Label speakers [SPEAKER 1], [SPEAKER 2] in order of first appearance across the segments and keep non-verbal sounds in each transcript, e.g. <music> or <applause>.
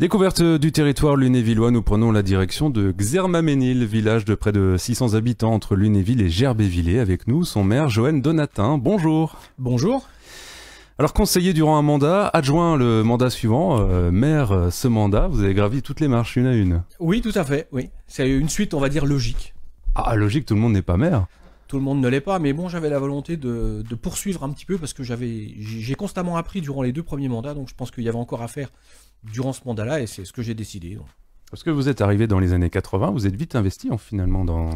[SPEAKER 1] Découverte euh, du territoire lunévillois, nous prenons la direction de Xermaménil, village de près de 600 habitants entre Lunéville et Gerbéville. Avec nous, son maire Joël Donatin. Bonjour. Bonjour. Alors conseiller durant un mandat, adjoint le mandat suivant, euh, maire euh, ce mandat, vous avez gravi toutes les marches une à une. Oui, tout à fait,
[SPEAKER 2] oui. C'est une
[SPEAKER 1] suite, on va dire, logique. Ah, logique, tout le monde n'est pas maire tout le monde ne l'est pas, mais
[SPEAKER 2] bon, j'avais la volonté de, poursuivre un petit peu parce que j'avais, j'ai constamment appris durant les deux premiers mandats, donc je pense qu'il y avait encore à faire durant ce mandat-là, et c'est ce que j'ai décidé.
[SPEAKER 1] Parce que vous êtes arrivé dans les années 80, vous êtes vite investi en, hein, finalement dans,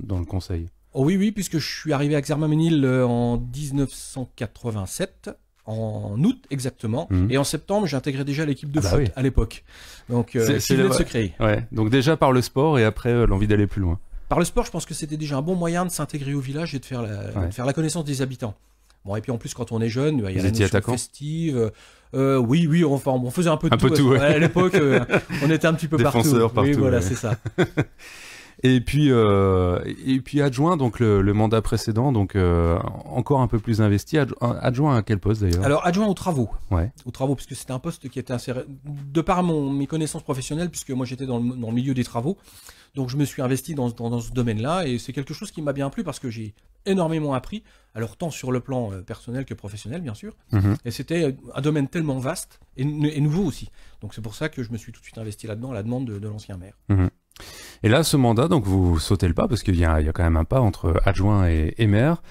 [SPEAKER 1] dans le conseil.
[SPEAKER 2] Oh oui, oui, puisque je suis arrivé à Xermaménil euh, en 1987, en août exactement, mhm. et en septembre j'intégrais déjà l'équipe de ah bah foot à l'époque. Donc euh, c'est le secret.
[SPEAKER 1] Donc déjà par le sport et après euh, l'envie d'aller plus loin.
[SPEAKER 2] Par le sport, je pense que c'était déjà un bon moyen de s'intégrer au village et de faire, la, faire la connaissance des habitants. Bon, et puis en plus, quand on est jeune, bah, il y a des la festives. Euh, euh, oui, oui, on faisait un peu tout. Peu tout À l'époque, euh, on était un petit peu <laughs> Défenseur partout. partout. Oui, voilà, c'est ça.
[SPEAKER 1] <laughs> Et puis, euh, et puis adjoint, donc le, mandat précédent, donc euh, encore un peu plus investi. Adjoint à quel poste d'ailleurs Alors adjoint aux travaux. Ouais.
[SPEAKER 2] Aux travaux, puisque c'était un poste qui était inséré de par mes connaissances professionnelles, puisque moi j'étais dans, le, milieu des travaux, donc je me suis investi dans, ce domaine-là, et c'est quelque chose qui m'a bien plu parce que j'ai énormément appris, alors tant sur le plan euh, personnel que professionnel bien sûr. Mm-hmm. Et c'était un domaine tellement vaste et, nouveau aussi. Donc c'est pour ça que je me suis tout de suite investi là-dedans à la demande de, l'ancien maire.
[SPEAKER 1] Mm-hmm. Et là, ce mandat, donc vous sautez le pas parce qu'il y, a quand même un pas entre adjoint et, maire.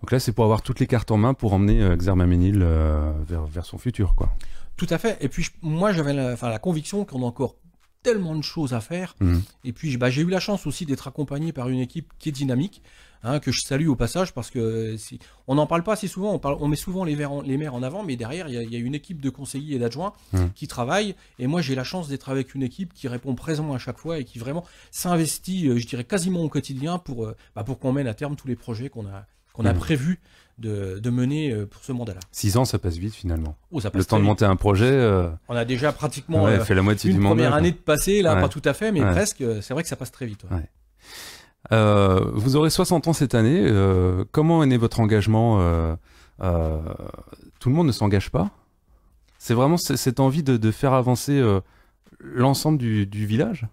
[SPEAKER 1] Donc là, c'est pour avoir toutes les cartes en main pour emmener euh, Xermaménil euh, vers, son futur, quoi.
[SPEAKER 2] Tout à fait. Et puis moi, j'avais la, la, conviction qu'on a encore tellement de choses à faire. Mhm. Et puis bah, j'ai eu la chance aussi d'être accompagné par une équipe qui est dynamique, hein, que je salue au passage parce que si, on n'en parle pas assez souvent, on, met souvent les, maires en avant, mais derrière il y, a une équipe de conseillers et d'adjoints mhm. qui travaillent. Et moi j'ai la chance d'être avec une équipe qui répond présent à chaque fois et qui vraiment s'investit, euh, je dirais quasiment au quotidien pour, euh, bah, pour qu'on mène à terme tous les projets qu'on a qu'on a hmm. prévu de, mener euh, pour ce mandat-là.
[SPEAKER 1] Six ans, ça passe vite finalement. Oh, le temps de monter un projet. Euh, On a déjà pratiquement euh, fait la moitié une du première année de passé, là, pas tout à fait, mais presque.
[SPEAKER 2] C'est vrai que ça passe très vite.
[SPEAKER 1] vous aurez 60 ans cette année. comment est né votre engagement Tout le monde ne s'engage pas. C'est vraiment cette envie de, faire avancer l'ensemble du, village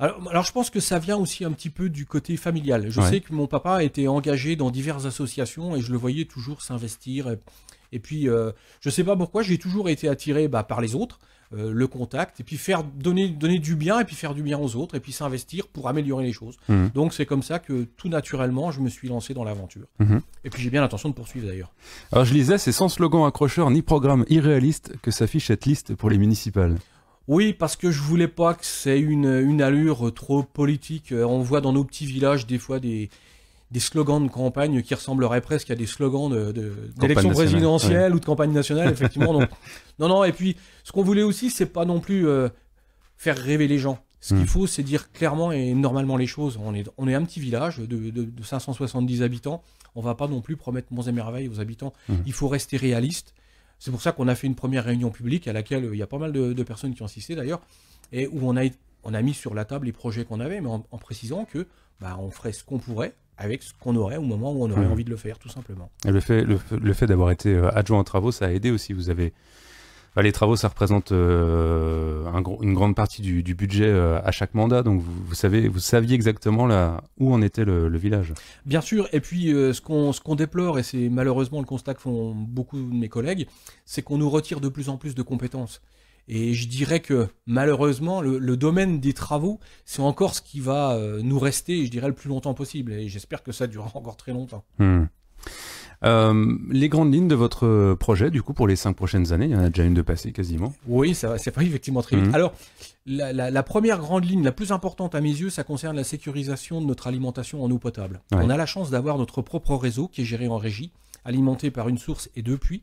[SPEAKER 2] alors, je pense que ça vient aussi un petit peu du côté familial. Je sais que mon papa était engagé dans diverses associations et je le voyais toujours s'investir. Et, puis, euh, je ne sais pas pourquoi, j'ai toujours été attiré bah, par les autres, euh, le contact, et puis faire donner, du bien, et puis faire du bien aux autres, et puis s'investir pour améliorer les choses. Mmh. Donc c'est comme ça que tout naturellement, je me suis lancé dans l'aventure. Mmh. Et puis j'ai bien l'intention de poursuivre d'ailleurs.
[SPEAKER 1] Alors je lisais, c'est sans slogan accrocheur ni programme irréaliste que s'affiche cette liste pour les municipales.
[SPEAKER 2] Oui, parce que je voulais pas que c'est une, allure trop politique. Euh, on voit dans nos petits villages des fois des, des slogans de campagne qui ressembleraient presque à des slogans d'élection de, présidentielle ou de campagne nationale, effectivement. <laughs> non, non, et puis ce qu'on voulait aussi, c'est pas non plus euh, faire rêver les gens. Ce qu'il hmm. faut, c'est dire clairement et normalement les choses. On est, on est un petit village de, de, 570 habitants. On va pas non plus promettre monts et merveilles aux habitants. Hmm. Il faut rester réaliste. C'est pour ça qu'on a fait une première réunion publique à laquelle euh, il y a pas mal de, personnes qui ont assisté d'ailleurs, et où on a, on a mis sur la table les projets qu'on avait, mais en, précisant que bah, on ferait ce qu'on pourrait avec ce qu'on aurait au moment où on aurait envie de le faire, tout simplement.
[SPEAKER 1] le fait, le fait d'avoir été euh, adjoint aux travaux, ça a aidé aussi. Vous avez bah, les travaux, ça représente euh, une grande partie du, budget euh, à chaque mandat, donc vous, savez, vous saviez exactement là où en était le, village.
[SPEAKER 2] Bien sûr, et puis euh, ce qu'on ce déplore, et c'est malheureusement le constat que font beaucoup de mes collègues, c'est qu'on nous retire de plus en plus de compétences. Et je dirais que malheureusement, le, domaine des travaux, c'est encore ce qui va nous rester, je dirais, le plus longtemps possible. Et j'espère que ça durera <laughs> encore très longtemps.
[SPEAKER 1] Hmm. Euh, les grandes lignes de votre projet, du coup, pour les cinq prochaines années, il y en a déjà une de passée quasiment.
[SPEAKER 2] Oui, ça va, c'est pas effectivement très vite. Mhm. Alors, la, première grande ligne, la plus importante à mes yeux, ça concerne la sécurisation de notre alimentation en eau potable. On a la chance d'avoir notre propre réseau qui est géré en régie, alimenté par une source et deux puits.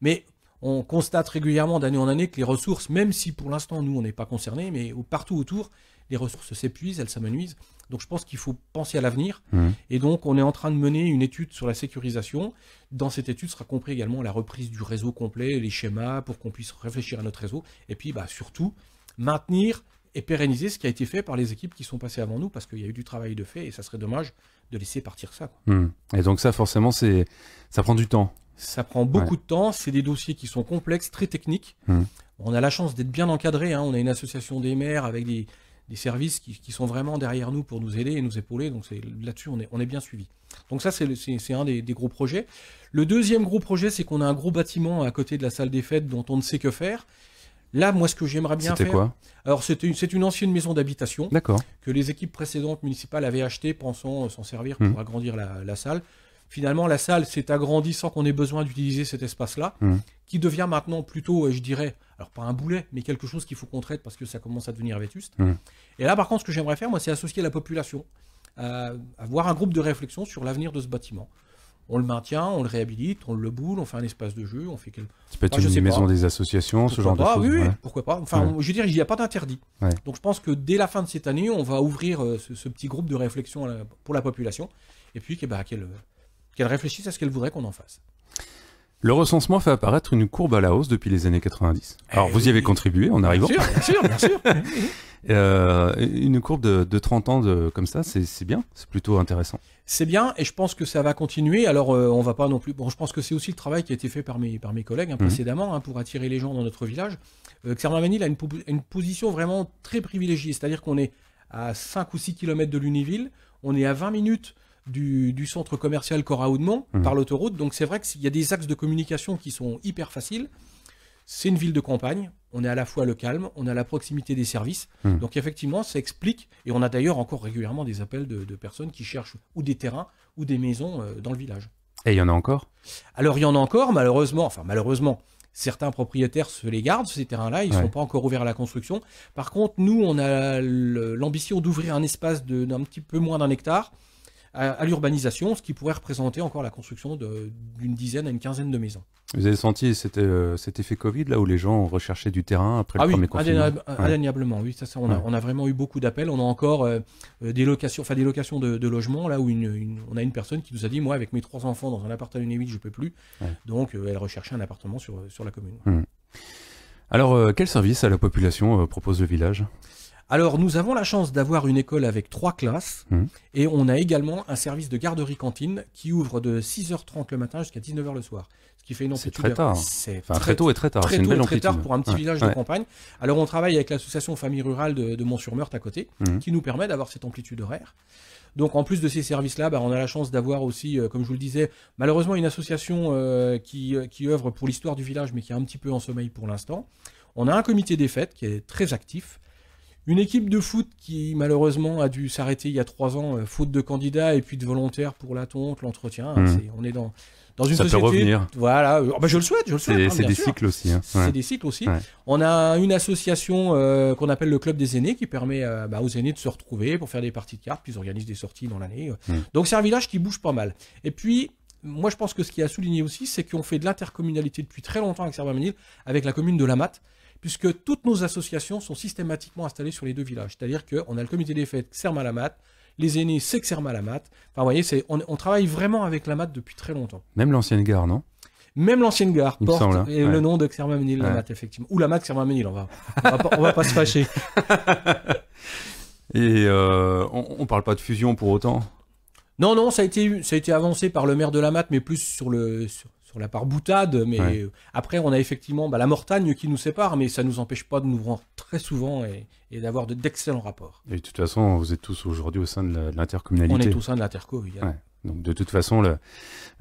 [SPEAKER 2] Mais on constate régulièrement d'année en année que les ressources, même si pour l'instant nous on n'est pas concernés, mais partout autour, les ressources s'épuisent, elles s'amenuisent. Donc je pense qu'il faut penser à l'avenir. Mmh. Et donc on est en train de mener une étude sur la sécurisation. Dans cette étude sera compris également la reprise du réseau complet, les schémas pour qu'on puisse réfléchir à notre réseau. Et puis bah, surtout, maintenir et pérenniser ce qui a été fait par les équipes qui sont passées avant nous, parce qu'il y a eu du travail de fait et ça serait dommage de laisser partir ça.
[SPEAKER 1] Mmh. Et donc ça, forcément, c'est ça prend du temps.
[SPEAKER 2] Ça prend beaucoup de temps. C'est des dossiers qui sont complexes, très techniques. Mmh. On a la chance d'être bien encadré. Hein. On a une association des maires avec des, des services qui, sont vraiment derrière nous pour nous aider et nous épauler. Donc là-dessus, on est, on est bien suivi. Donc ça, c'est un des, gros projets. Le deuxième gros projet, c'est qu'on a un gros bâtiment à côté de la salle des fêtes dont on ne sait que faire. Là, moi, ce que j'aimerais bien faire. quoi Alors, c'est une, ancienne maison d'habitation. Que les équipes précédentes municipales avaient achetée, pensant euh, s'en servir pour mmh. agrandir la, salle. Finalement, la salle s'est agrandie sans qu'on ait besoin d'utiliser cet espace-là, mmh. qui devient maintenant plutôt, euh, je dirais, alors pas un boulet, mais quelque chose qu'il faut qu'on traite parce que ça commence à devenir vétuste. Mmh. Et là, par contre, ce que j'aimerais faire, moi, c'est associer la population, à avoir un groupe de réflexion sur l'avenir de ce bâtiment. On le maintient, on le réhabilite, on le boule, on fait un espace de jeu, on fait quelque Ça peut être ah, une maison des associations, ce genre de choses. Oui, oui, pourquoi pas. Enfin, je veux dire, il n'y a pas d'interdit. Donc je pense que dès la fin de cette année, on va ouvrir euh, ce, petit groupe de réflexion pour la population, et puis bah, euh, qu'elle réfléchisse à ce qu'elle voudrait qu'on en fasse.
[SPEAKER 1] Le recensement fait apparaître une courbe à la hausse depuis les années 90. Eh Alors, vous y avez contribué en arrivant. Bien sûr, bien sûr, <laughs> euh, une courbe de, 30 ans de, comme ça, c'est bien, c'est plutôt intéressant.
[SPEAKER 2] C'est bien, et je pense que ça va continuer. Alors, on euh, on va pas non plus. Bon, je pense que c'est aussi le travail qui a été fait par mes, par mes collègues hein, mhm. précédemment hein, pour attirer les gens dans notre village. Euh, vanil a une, une position vraiment très privilégiée, c'est-à-dire qu'on est à 5 ou 6 km de l'Univille, on est à 20 minutes du, centre commercial cora mhm. par l'autoroute. Donc c'est vrai qu'il y a des axes de communication qui sont hyper faciles. C'est une ville de campagne, on est à la fois le calme, on a la proximité des services. Mhm. Donc effectivement, ça explique, et on a d'ailleurs encore régulièrement des appels de, personnes qui cherchent ou des terrains ou des maisons euh, dans le village.
[SPEAKER 1] Et il y en a encore
[SPEAKER 2] Alors il y en a encore, malheureusement, enfin malheureusement, certains propriétaires se les gardent, ces terrains-là, ils ne sont pas encore ouverts à la construction. Par contre, nous, on a l'ambition d'ouvrir un espace d'un petit peu moins d'un hectare à, l'urbanisation, ce qui pourrait représenter encore la construction d'une dizaine à une quinzaine de maisons.
[SPEAKER 1] Vous avez senti cet, euh, effet Covid, là, où les gens recherchaient du terrain après le ah premier confinement
[SPEAKER 2] indéniablement, oui. Ça, ça on, a, vraiment eu beaucoup d'appels. On a encore euh, euh, des locations, enfin des locations de, de logements, là où on a une personne qui nous a dit, moi, avec mes trois enfants dans un appartement une et je peux plus. Donc, elle recherchait un appartement sur, la commune. Hmm.
[SPEAKER 1] Alors, quel service à la population propose le village
[SPEAKER 2] alors nous avons la chance d'avoir une école avec trois classes mmh. et on a également un service de garderie cantine qui ouvre de 6h30 le matin jusqu'à 19h le soir. Ce qui fait une amplitude. Hein. C'est très tard. C'est très, tôt et très tard. C'est une belle Très tard pour un petit village de campagne. Alors on travaille avec l'association Famille Rurale de, Mont-sur-Meurthe à côté mmh. qui nous permet d'avoir cette amplitude horaire. Donc en plus de ces services-là, bah, on a la chance d'avoir aussi, euh, comme je vous le disais, malheureusement une association euh, qui, euh, qui œuvre pour l'histoire du village, mais qui est un petit peu en sommeil pour l'instant. On a un comité des fêtes qui est très actif, une équipe de foot qui malheureusement a dû s'arrêter il y a trois ans, euh, faute de candidats et puis de volontaires pour la tonte, l'entretien. Hein, mmh. on est dans, dans une ça société. Peut revenir. Voilà. Euh, oh, bah, je le souhaite, je le souhaite. C'est des, cycles aussi. C'est des cycles aussi. On a une association euh, qu'on appelle le Club des aînés qui permet bah, aux aînés de se retrouver pour faire des parties de cartes, puis ils organisent des sorties dans l'année. Mmh. Donc c'est un village qui bouge pas mal. Et puis, moi je pense que ce qui a souligné aussi, c'est qu'on fait de l'intercommunalité depuis très longtemps avec Servamanil, avec la commune de Lamatte puisque toutes nos associations sont systématiquement installées sur les deux villages. C'est-à-dire qu'on a le comité des fêtes Xerma-Lamat, les aînés, c'est Xerma-Lamat. Enfin, vous voyez, on, travaille vraiment avec Lamat depuis très longtemps.
[SPEAKER 1] Même l'ancienne gare, non
[SPEAKER 2] même l'ancienne gare porte hein. et le nom de Xerma-Menil, effectivement. Ou Lamat, Serma menil on va, on va, pas, se fâcher.
[SPEAKER 1] <laughs> et euh, on, ne parle pas de fusion pour autant
[SPEAKER 2] non, non, ça a été, ça a été avancé par le maire de la mais plus sur le, sur, la part boutade, mais après, on a effectivement bah, la Mortagne qui nous sépare, mais ça ne nous empêche pas de nous voir très souvent et, d'avoir d'excellents rapports.
[SPEAKER 1] Et de toute façon, vous êtes tous aujourd'hui au sein de l'intercommunalité. On est au sein de l'interco, oui. Donc, de toute façon,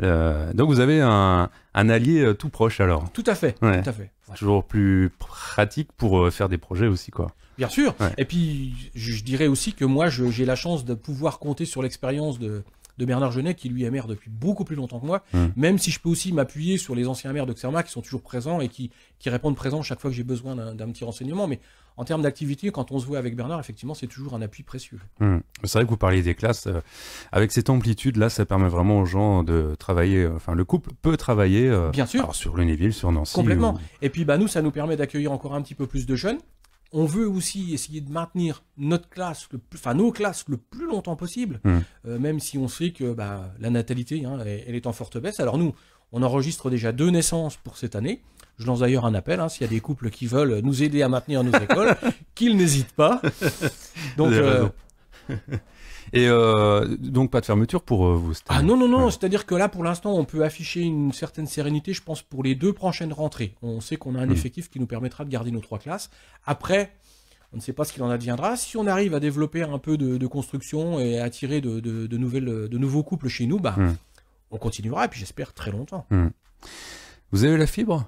[SPEAKER 1] le, donc vous avez un, allié euh, tout proche alors. Tout à fait, à fait. toujours plus pratique pour euh, faire des projets aussi, quoi. Bien sûr.
[SPEAKER 2] Et puis, je dirais aussi que moi, j'ai la chance de pouvoir compter sur l'expérience de, de Bernard Genet, qui lui est maire depuis beaucoup plus longtemps que moi, mmh. même si je peux aussi m'appuyer sur les anciens maires de Xerma qui sont toujours présents et qui, qui répondent présents chaque fois que j'ai besoin d'un petit renseignement. Mais en termes d'activité, quand on se voit avec Bernard, effectivement, c'est toujours un appui précieux.
[SPEAKER 1] Mmh. C'est vrai que vous parliez des classes. Euh, avec cette amplitude-là, ça permet vraiment aux gens de travailler. Euh, enfin, le couple peut travailler euh, Bien sûr. sur le sur Nancy. Complètement. Et puis, bah, nous, ça nous permet
[SPEAKER 2] d'accueillir encore un petit peu plus de jeunes on veut aussi essayer de maintenir notre classe, le plus, enfin nos classes le plus longtemps possible, hmm. euh, même si on sait que bah, la natalité, hein, elle, est en forte baisse. Alors nous, on enregistre déjà deux naissances pour cette année. Je lance d'ailleurs un appel, hein, s'il y a des couples qui veulent nous aider à maintenir nos écoles, <laughs> qu'ils n'hésitent pas. Donc, <laughs>
[SPEAKER 1] Et euh, donc, pas de fermeture pour euh, vous
[SPEAKER 2] Ah non, non, non. C'est-à-dire que là, pour l'instant, on peut afficher une certaine sérénité, je pense, pour les deux prochaines rentrées. On sait qu'on a un hmm. effectif qui nous permettra de garder nos trois classes. Après, on ne sait pas ce qu'il en adviendra. Si on arrive à développer un peu de, construction et à attirer de, nouvelles, de nouveaux couples chez nous, bah, hmm. on continuera, et puis j'espère très longtemps.
[SPEAKER 1] Hmm. Vous avez la fibre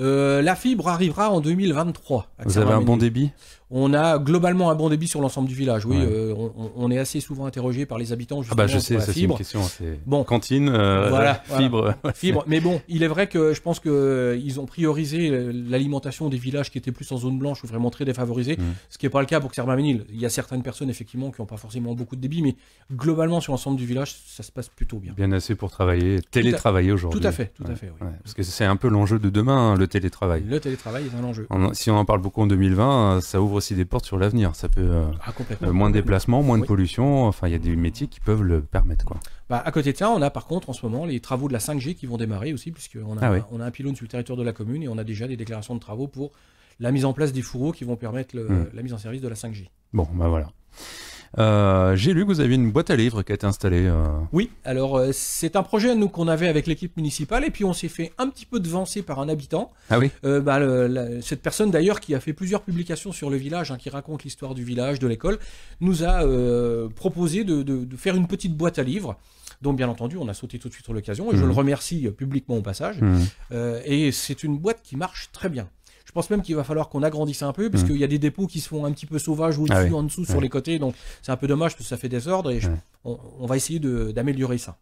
[SPEAKER 2] euh, la fibre arrivera en 2023. Vous avez un bon débit on a globalement un bon débit sur l'ensemble du village. Oui, euh, on, est assez souvent interrogé par les habitants. Ah bah, justement sur je sais, c'est une question. Hein, bon, cantine, euh, fibre, <laughs> fibre. Mais bon, il est vrai que je pense que euh, ils ont priorisé l'alimentation des villages qui étaient plus en zone blanche ou vraiment très défavorisés, mmh. ce qui n'est pas le cas pour Xermaménil. Il y a certaines personnes effectivement qui n'ont pas forcément beaucoup de débit, mais globalement sur l'ensemble du village, ça se passe plutôt bien.
[SPEAKER 1] Bien assez pour travailler, télétravailler aujourd'hui. Tout à fait, tout à fait. parce que c'est un peu l'enjeu de demain, hein, le télétravail. Le
[SPEAKER 2] télétravail est un enjeu.
[SPEAKER 1] si on en parle beaucoup en 2020, ça ouvre aussi des portes sur l'avenir. Ça peut euh, ah, euh, moins de déplacements, moins de pollution. Enfin, il y a des métiers qui peuvent le permettre. Quoi.
[SPEAKER 2] Bah, à côté de ça, on a par contre en ce moment les travaux de la 5G qui vont démarrer aussi, on a, ah on a un pylône sur le territoire de la commune et on a déjà des déclarations de travaux pour la mise en place des fourreaux qui vont permettre hmm. la mise en service de la 5G.
[SPEAKER 1] Bon, ben bah voilà. Euh, j'ai lu que vous aviez une boîte à livres qui a été installée. Euh.
[SPEAKER 2] Oui, alors euh, c'est un projet nous qu'on avait avec l'équipe municipale et puis on s'est fait un petit peu devancer par un habitant. Ah oui. Bah, cette personne d'ailleurs qui a fait plusieurs publications sur le village, hein, qui raconte l'histoire du village, de l'école, nous a proposé de, faire une petite boîte à livres. Donc, bien entendu, on a sauté tout de suite sur l'occasion et je mmh. le remercie publiquement au passage. Mmh. et c'est une boîte qui marche très bien pense même qu'il va falloir qu'on agrandisse un peu, parce mm. qu'il y a des dépôts qui se font un petit peu sauvages au-dessus, ah en dessous, sur les côtés. Donc c'est un peu dommage, parce que ça fait désordre. Et on, va essayer d'améliorer ça.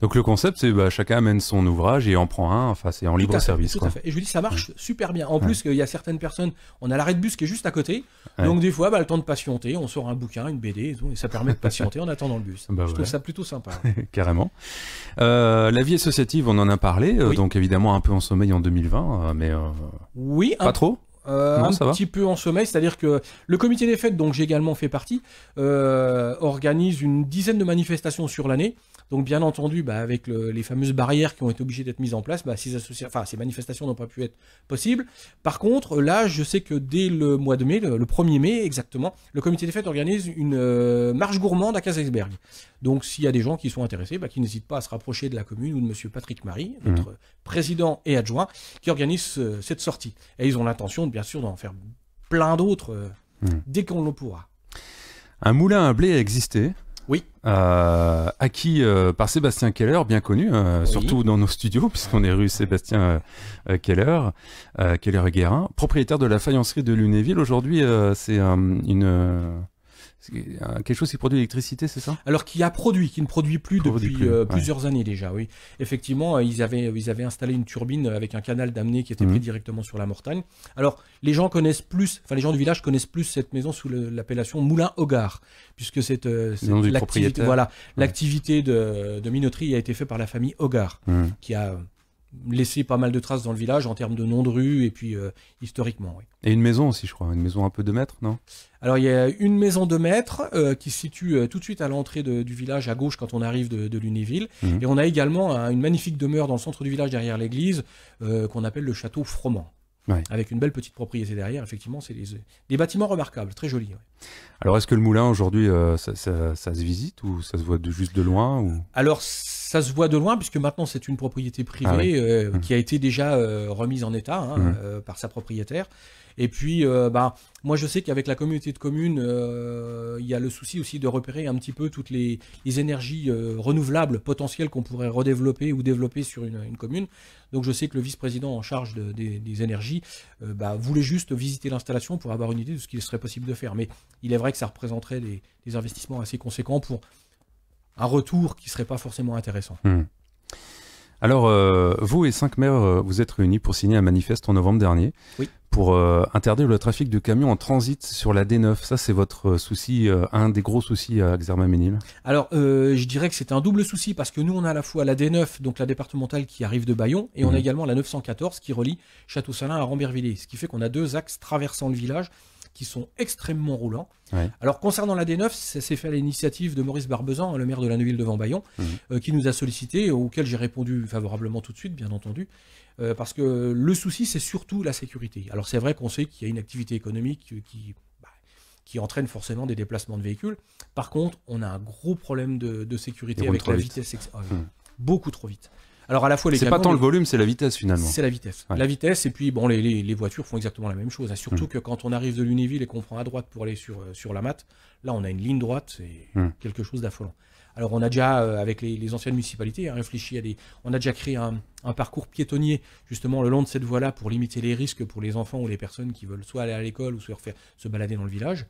[SPEAKER 1] Donc le concept, c'est bah, chacun amène son ouvrage et en prend un. Enfin, c'est en libre service.
[SPEAKER 2] Et je lui dis, ça marche super bien. En plus, il y a certaines personnes. On a l'arrêt de bus qui est juste à côté. Donc des fois, bah, le temps de patienter, on sort un bouquin, une BD, et, ça permet de patienter en attendant le bus. <laughs> Bah je trouve ça plutôt sympa.
[SPEAKER 1] <laughs> Carrément. Euh, la vie associative, on en a parlé. Euh, donc évidemment, un peu en sommeil en 2020, euh, mais
[SPEAKER 2] oui, pas trop. Euh, un petit peu en sommeil, c'est-à-dire que le comité des fêtes, dont j'ai également fait partie, euh, organise une dizaine de manifestations sur l'année. Donc bien entendu, bah, avec les fameuses barrières qui ont été obligées d'être mises en place, bah, ces, ces manifestations n'ont pas pu être possibles. Par contre, là, je sais que dès le mois de mai, le, 1er mai exactement, le comité des fêtes organise une euh, marche gourmande à Kazakberg. Donc s'il y a des gens qui sont intéressés, bah, qui n'hésitent pas à se rapprocher de la commune ou de Monsieur Patrick Marie, mmh. notre président et adjoint, qui organise cette sortie. Et ils ont l'intention de bien sûr d'en faire plein d'autres euh, hmm. dès qu'on le pourra.
[SPEAKER 1] Un moulin à blé a existé. Oui. Euh, acquis euh, par Sébastien Keller, bien connu, surtout dans nos studios, puisqu'on est rue Sébastien Keller, Keller Guérin, propriétaire de la faïencerie de Lunéville. Aujourd'hui, c'est une euh, quelque chose qui produit l'électricité, c'est ça Alors qui a produit, qui ne produit plus depuis euh, plusieurs années déjà, oui.
[SPEAKER 2] Effectivement, euh, ils avaient, ils avaient installé une turbine avec un canal d'amener qui était mhm. pris directement sur la Mortagne. Alors les gens connaissent plus, enfin les gens du village connaissent plus cette maison sous l'appellation Moulin Hogar, puisque cette, l'activité, voilà, l'activité de, de minoterie a été faite par la famille Hogar, mhm. qui a laissé pas mal de traces dans le village en termes de noms de rue et puis euh, historiquement.
[SPEAKER 1] Et une maison aussi, je crois, une maison un peu de mètres, non
[SPEAKER 2] Alors il y a une maison de maître euh, qui se situe euh, tout de suite à l'entrée du village à gauche quand on arrive de, Lunéville. Mhm. Et on a également une magnifique demeure dans le centre du village derrière l'église qu'on appelle le château Froment. Avec une belle petite propriété derrière, effectivement, c'est des, bâtiments remarquables, très jolis.
[SPEAKER 1] Alors, est-ce que le moulin aujourd'hui, ça, se visite ou ça se voit juste de loin ou...
[SPEAKER 2] Alors, ça se voit de loin, puisque maintenant c'est une propriété privée ah euh, mmh. qui a été déjà euh, remise en état hein, mmh. euh, par sa propriétaire. Et puis, bah, moi je sais qu'avec la communauté de communes, il y a le souci aussi de repérer un petit peu toutes les, énergies renouvelables potentielles qu'on pourrait redévelopper ou développer sur une, commune. Donc je sais que le vice-président en charge des, énergies bah, voulait juste visiter l'installation pour avoir une idée de ce qu'il serait possible de faire. Mais il est vrai que ça représenterait des investissements assez conséquents pour un retour qui serait pas forcément intéressant.
[SPEAKER 1] Hmm. Alors, euh, vous et cinq maires, euh, vous êtes réunis pour signer un manifeste en novembre dernier pour euh, interdire le trafic de camions en transit sur la D9. Ça, c'est votre souci, un des gros soucis à Xerma-Ménil
[SPEAKER 2] Alors, je dirais que c'est un double souci parce que nous, on a à la fois la D9, donc la départementale qui arrive de Bayon, et on a mhm. également la 914 qui relie Château-Salin à Rambervillers. Ce qui fait qu'on a deux axes traversant le village qui sont extrêmement roulants. Alors concernant la D9, ça s'est fait à l'initiative de Maurice Barbezan, le maire de la Neuville devant Bayon, mmh. euh, qui nous a sollicité, auquel j'ai répondu favorablement tout de suite, bien entendu, euh, parce que le souci, c'est surtout la sécurité. Alors c'est vrai qu'on sait qu'il y a une activité économique qui, bah, qui entraîne forcément des déplacements de véhicules. Par contre, on a un gros problème de, sécurité avec la vitesse. Mmh. Euh, beaucoup trop vite. Alors à la fois les. C'est pas tant le volume, c'est la vitesse finalement. C'est la vitesse. La vitesse et puis bon, les, voitures font exactement la même chose. Hein. Surtout mm. que quand on arrive de l'Univille et qu'on prend à droite pour aller sur, euh, sur la mat, là on a une ligne droite, c'est mm. quelque chose d'affolant. Alors on a déjà, euh, avec les, anciennes municipalités, hein, réfléchi à des... On a déjà créé un, parcours piétonnier, justement, le long de cette voie-là, pour limiter les risques pour les enfants ou les personnes qui veulent soit aller à l'école ou se, se balader dans le village.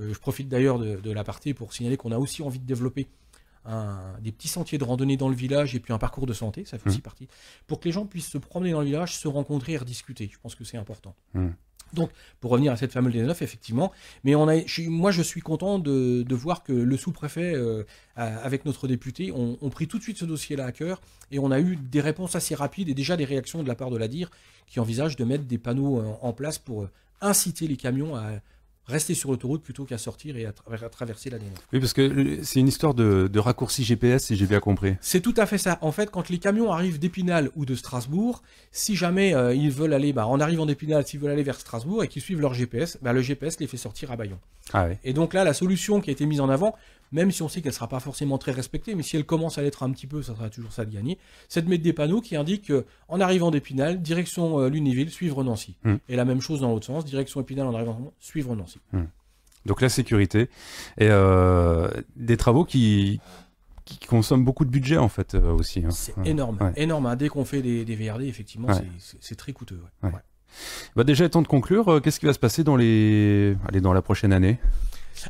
[SPEAKER 2] Euh, je profite d'ailleurs de, de partie pour signaler qu'on a aussi envie de développer des petits sentiers de randonnée dans le village et puis un parcours de santé, ça fait aussi mmh. partie, pour que les gens puissent se promener dans le village, se rencontrer et rediscuter. Je pense que c'est important. Mmh. Donc, pour revenir à cette fameuse des 9, effectivement, mais on a, moi je suis content de, voir que le sous-préfet, euh, avec notre député, ont pris tout de suite ce dossier-là à cœur et on a eu des réponses assez rapides et déjà des réactions de la part de la DIR qui envisage de mettre des panneaux euh, en place pour euh, inciter les camions à, rester sur l'autoroute plutôt qu'à sortir et à, traverser la démarche.
[SPEAKER 1] Oui, parce que c'est une histoire de, raccourci GPS, si j'ai bien compris.
[SPEAKER 2] C'est tout à fait ça. En fait, quand les camions arrivent d'Épinal ou de Strasbourg, si jamais euh, ils veulent aller, bah, en arrivant d'Épinal, s'ils veulent aller vers Strasbourg et qu'ils suivent leur GPS, bah, le GPS les fait sortir à Bayon. Ah et donc là, la solution qui a été mise en avant, même si on sait qu'elle ne sera pas forcément très respectée, mais si elle commence à l'être un petit peu, ça sera toujours ça de gagner, c'est de mettre des panneaux qui indiquent en arrivant d'Épinal, direction euh, l'Univille, suivre Nancy. Hmm. Et la même chose dans l'autre sens, direction Épinal en arrivant, suivre Nancy.
[SPEAKER 1] Hmm. Donc la sécurité et euh, des travaux qui, consomment beaucoup de budget en fait euh, aussi. Hein. C'est énorme,
[SPEAKER 2] énorme. Hein. Dès qu'on fait des, VRD, effectivement, c'est très coûteux.
[SPEAKER 1] Bah déjà, temps de conclure, qu'est-ce qui va se passer dans, les... Allez, dans la prochaine année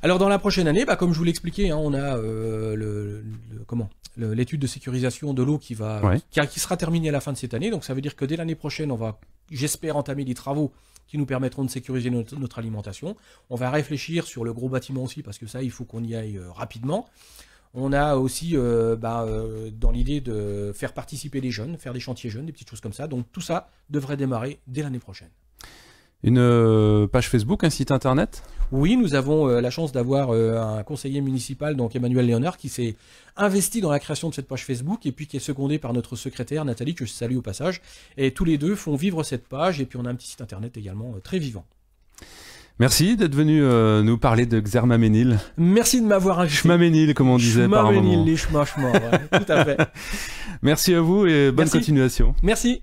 [SPEAKER 2] alors dans la prochaine année, bah, comme je vous l'expliquais, hein, on a euh, le, comment l'étude de sécurisation de l'eau qui va qui, sera terminée à la fin de cette année. Donc ça veut dire que dès l'année prochaine, on va, j'espère, entamer des travaux qui nous permettront de sécuriser notre, alimentation. On va réfléchir sur le gros bâtiment aussi parce que ça, il faut qu'on y aille euh, rapidement. On a aussi euh, bah, dans l'idée de faire participer les jeunes, faire des chantiers jeunes, des petites choses comme ça. Donc tout ça devrait démarrer dès l'année prochaine.
[SPEAKER 1] Une euh, page Facebook, un site internet
[SPEAKER 2] Oui, nous avons euh, la chance d'avoir euh, un conseiller municipal, donc Emmanuel Léonard, qui s'est investi dans la création de cette page Facebook et puis qui est secondé par notre secrétaire Nathalie, que je salue au passage. Et tous les deux font vivre cette page et puis on a un petit site internet également très vivant.
[SPEAKER 1] Merci d'être venu nous parler de Xermaménil. Merci de m'avoir invité. Chmamenil, comme on disait par moment. les tout à fait. <laughs> Merci à vous et bonne continuation.
[SPEAKER 2] Merci.